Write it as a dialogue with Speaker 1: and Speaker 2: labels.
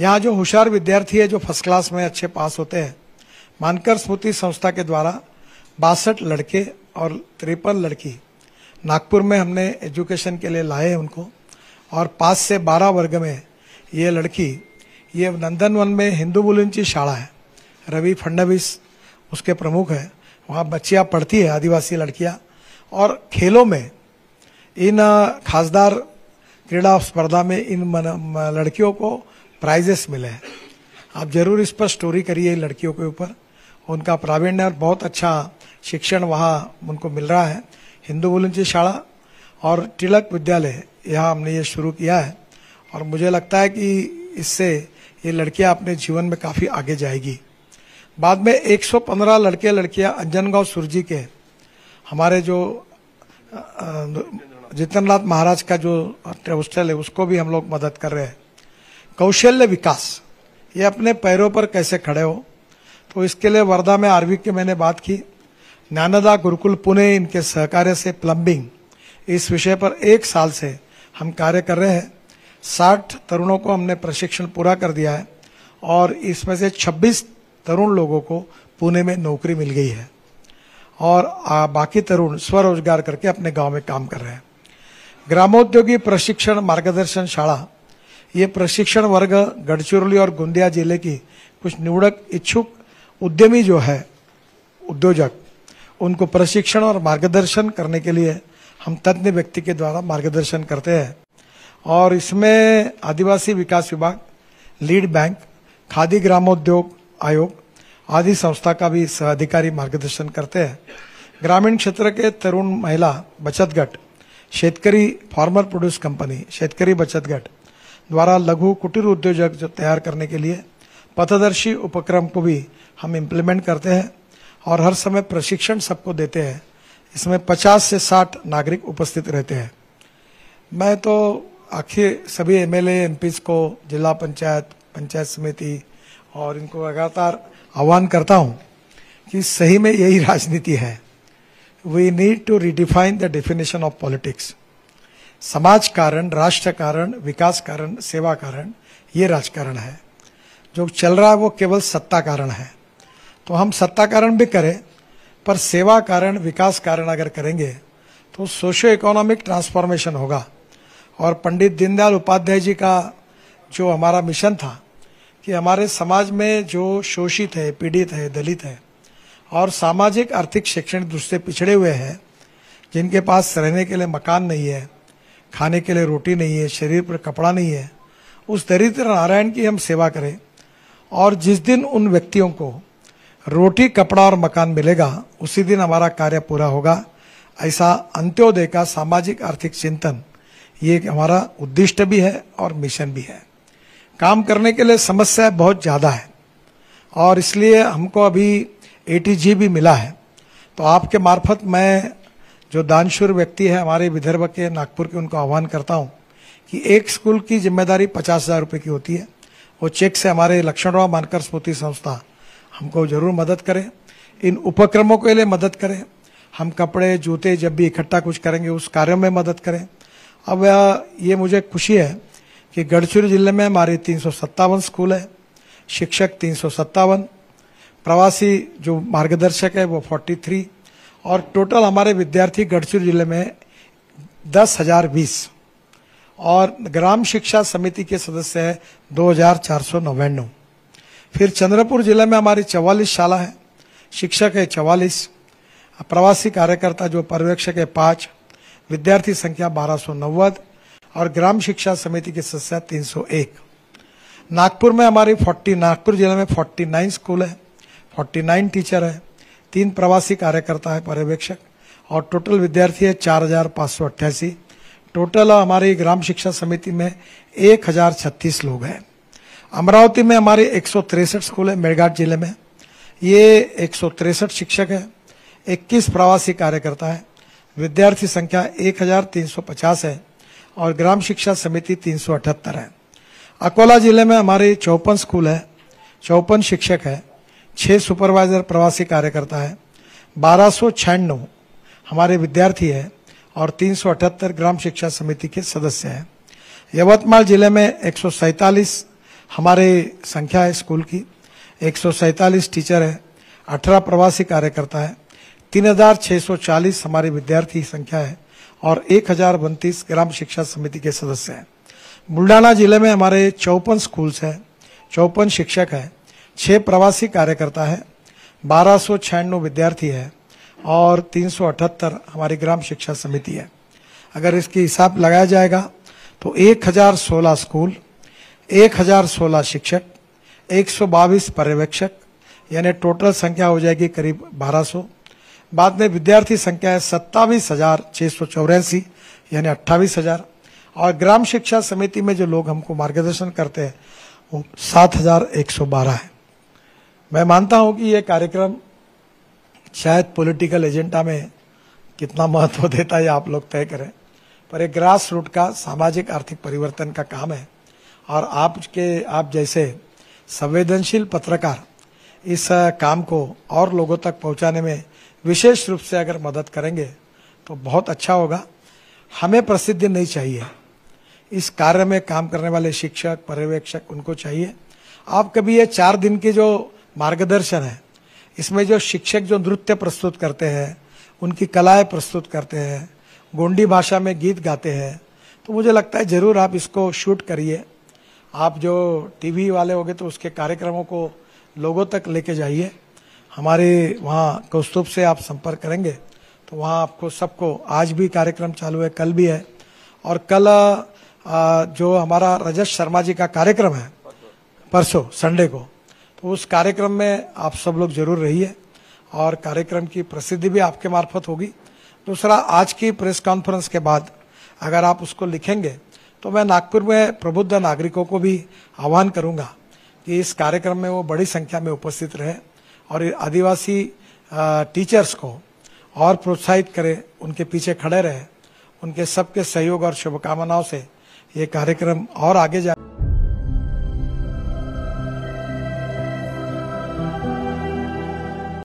Speaker 1: यहाँ जो होशियार विद्यार्थी है जो फर्स्ट क्लास में अच्छे पास होते हैं मानकर स्मृति संस्था के द्वारा बासठ लड़के और तिरपन लड़की नागपुर में हमने एजुकेशन के लिए लाए हैं उनको और पाँच से बारह वर्ग में ये लड़की ये नंदनवन में हिंदू बुलंची शाला है रवि फडनवीस उसके प्रमुख है वहाँ बच्चियाँ पढ़ती है आदिवासी लड़कियाँ और खेलों में इन खासदार क्रीड़ा स्पर्धा में इन लड़कियों को प्राइजेस मिले हैं आप जरूर इस पर स्टोरी करिए लड़कियों के ऊपर उनका प्रावीण्य और बहुत अच्छा शिक्षण वहाँ उनको मिल रहा है हिंदू वॉलंटियर शाला और तिलक विद्यालय यहाँ हमने ये शुरू किया है और मुझे लगता है कि इससे ये लड़कियाँ अपने जीवन में काफ़ी आगे जाएगी बाद में 115 लड़के लड़कियाँ अंजनगांव सुरजी के हमारे जो जितन महाराज का जो हॉस्टल है उसको भी हम लोग मदद कर रहे हैं कौशल्य विकास ये अपने पैरों पर कैसे खड़े हो तो इसके लिए वर्धा में आरवी की मैंने बात की ज्ञानदा गुरुकुल पुणे इनके सहकार्य से प्लम्बिंग इस विषय पर एक साल से हम कार्य कर रहे हैं साठ तरुणों को हमने प्रशिक्षण पूरा कर दिया है और इसमें से छब्बीस तरुण लोगों को पुणे में नौकरी मिल गई है और बाकी तरुण स्वरोजगार करके अपने गांव में काम कर रहे हैं ग्रामोद्योगी प्रशिक्षण मार्गदर्शन शाला ये प्रशिक्षण वर्ग गढ़चिरौली और गोंदिया जिले की कुछ निवड़क इच्छुक उद्यमी जो है उद्योजक उनको प्रशिक्षण और मार्गदर्शन करने के लिए हम तज्ञ व्यक्ति के द्वारा मार्गदर्शन करते हैं और इसमें आदिवासी विकास विभाग लीड बैंक खादी ग्रामोद्योग आयोग आदि संस्था का भी अधिकारी मार्गदर्शन करते हैं ग्रामीण क्षेत्र के तरुण महिला बचत गट शेतकरी फार्मर प्रोड्यूस कंपनी शेतकरी बचत गट द्वारा लघु कुटीर उद्योजक तैयार करने के लिए पथदर्शी उपक्रम को भी हम इम्प्लीमेंट करते हैं और हर समय प्रशिक्षण सबको देते हैं इसमें 50 से 60 नागरिक उपस्थित रहते हैं मैं तो आखिर सभी एम एल को जिला पंचायत पंचायत समिति और इनको लगातार आह्वान करता हूँ कि सही में यही राजनीति है we need to redefine the definition of politics समाज कारण राष्ट्र कारण विकास कारण सेवा कारण ये राजकारण है जो चल रहा है वो केवल सत्ता कारण है तो हम सत्ता कारण भी करें पर सेवा कारण विकास कारण अगर करेंगे तो सोशो इकोनॉमिक ट्रांसफॉर्मेशन होगा और पंडित दीनदयाल उपाध्याय जी का जो हमारा मिशन था कि हमारे समाज में जो शोषित है पीड़ित है दलित है और सामाजिक आर्थिक शैक्षणिक दृष्टि से पिछड़े हुए हैं जिनके पास रहने के लिए मकान नहीं है खाने के लिए रोटी नहीं है शरीर पर कपड़ा नहीं है उस दरिद्र नारायण की हम सेवा करें और जिस दिन उन व्यक्तियों को रोटी कपड़ा और मकान मिलेगा उसी दिन हमारा कार्य पूरा होगा ऐसा अंत्योदय का सामाजिक आर्थिक चिंतन ये हमारा उद्दिष्ट भी है और मिशन भी है काम करने के लिए समस्या बहुत ज़्यादा है और इसलिए हमको अभी ए भी मिला है तो आपके मार्फत मैं जो दानशूर व्यक्ति है हमारे विदर्भ के नागपुर के उनको आह्वान करता हूँ कि एक स्कूल की जिम्मेदारी पचास हजार रुपये की होती है वो चेक से हमारे लक्ष्मणराव मानकर स्मृति संस्था हमको जरूर मदद करें इन उपक्रमों के लिए मदद करें हम कपड़े जूते जब भी इकट्ठा कुछ करेंगे उस कार्यों में मदद करें अब ये मुझे खुशी है कि गढ़चिरी जिले में हमारे तीन स्कूल है शिक्षक तीन प्रवासी जो मार्गदर्शक है वो फोर्टी और टोटल हमारे विद्यार्थी गढ़चिर जिले में दस हजार बीस और ग्राम शिक्षा समिति के सदस्य हैं दो हजार चार सौ नवानवे फिर चंद्रपुर जिले में हमारी चवालीस शाला है शिक्षक है चवालीस प्रवासी कार्यकर्ता जो पर्यवेक्षक है पाँच विद्यार्थी संख्या बारह सौ नव्वद और ग्राम शिक्षा समिति के सदस्य तीन सौ एक नागपुर में हमारी फोर्टी नागपुर जिले में फोर्टी नाइन स्कूल है फोर्टी नाइन टीचर है तीन प्रवासी कार्यकर्ता है पर्यवेक्षक और टोटल विद्यार्थी है चार हजार पाँच सौ अट्ठासी टोटल हमारी ग्राम शिक्षा समिति में एक हजार छत्तीस लोग हैं अमरावती में हमारे एक सौ तिरसठ स्कूल है मेड़घाट जिले में ये एक सौ तिरसठ शिक्षक हैं इक्कीस प्रवासी कार्यकर्ता है विद्यार्थी संख्या एक हजार तीन सौ पचास है और ग्राम शिक्षा समिति तीन सौ अठहत्तर है अकोला जिले में हमारे चौपन स्कूल है चौपन शिक्षक है छः सुपरवाइजर प्रवासी कार्यकर्ता है बारह सौ हमारे विद्यार्थी है और तीन सौ अठहत्तर ग्राम शिक्षा समिति के सदस्य हैं यवतमाल जिले में एक सौ हमारे संख्या है स्कूल की एक सौ टीचर है अठारह प्रवासी कार्यकर्ता है 3,640 हमारे विद्यार्थी संख्या है और एक ग्राम शिक्षा समिति के सदस्य हैं बुल्डाना जिले में हमारे चौपन स्कूल्स हैं चौपन शिक्षक हैं छः प्रवासी कार्यकर्ता है बारह सौ छियानवे विद्यार्थी है और तीन सौ अठहत्तर हमारी ग्राम शिक्षा समिति है अगर इसकी हिसाब लगाया जाएगा तो एक हजार सोलह स्कूल एक हजार सोलह शिक्षक एक सौ बाईस पर्यवेक्षक यानी टोटल संख्या हो जाएगी करीब बारह सौ बाद में विद्यार्थी संख्या है सत्तावीस हजार छः सौ चौरासी यानी अट्ठावीस हजार और ग्राम शिक्षा समिति में जो लोग हमको मार्गदर्शन करते हैं वो सात हजार एक सौ बारह है मैं मानता हूं कि यह कार्यक्रम शायद पॉलिटिकल एजेंडा में कितना महत्व देता है आप लोग तय करें पर एक ग्रास रूट का सामाजिक आर्थिक परिवर्तन का काम है और आपके आप जैसे संवेदनशील पत्रकार इस काम को और लोगों तक पहुंचाने में विशेष रूप से अगर मदद करेंगे तो बहुत अच्छा होगा हमें प्रसिद्धि नहीं चाहिए इस कार्य में काम करने वाले शिक्षक पर्यवेक्षक उनको चाहिए आप कभी ये चार दिन की जो मार्गदर्शन है इसमें जो शिक्षक जो नृत्य प्रस्तुत करते हैं उनकी कलाएं प्रस्तुत करते हैं गोंडी भाषा में गीत गाते हैं तो मुझे लगता है ज़रूर आप इसको शूट करिए आप जो टीवी वाले होंगे तो उसके कार्यक्रमों को लोगों तक लेके जाइए हमारे वहाँ कौस्तुभ से आप संपर्क करेंगे तो वहाँ आपको सबको आज भी कार्यक्रम चालू है कल भी है और कल जो हमारा रजत शर्मा जी का कार्यक्रम है परसों संडे को तो उस कार्यक्रम में आप सब लोग जरूर रहिए और कार्यक्रम की प्रसिद्धि भी आपके मार्फत होगी दूसरा आज की प्रेस कॉन्फ्रेंस के बाद अगर आप उसको लिखेंगे तो मैं नागपुर में प्रबुद्ध नागरिकों को भी आह्वान करूंगा कि इस कार्यक्रम में वो बड़ी संख्या में उपस्थित रहे और आदिवासी टीचर्स को और प्रोत्साहित करें उनके पीछे खड़े रहे उनके सबके सहयोग और शुभकामनाओं से ये कार्यक्रम और आगे जाए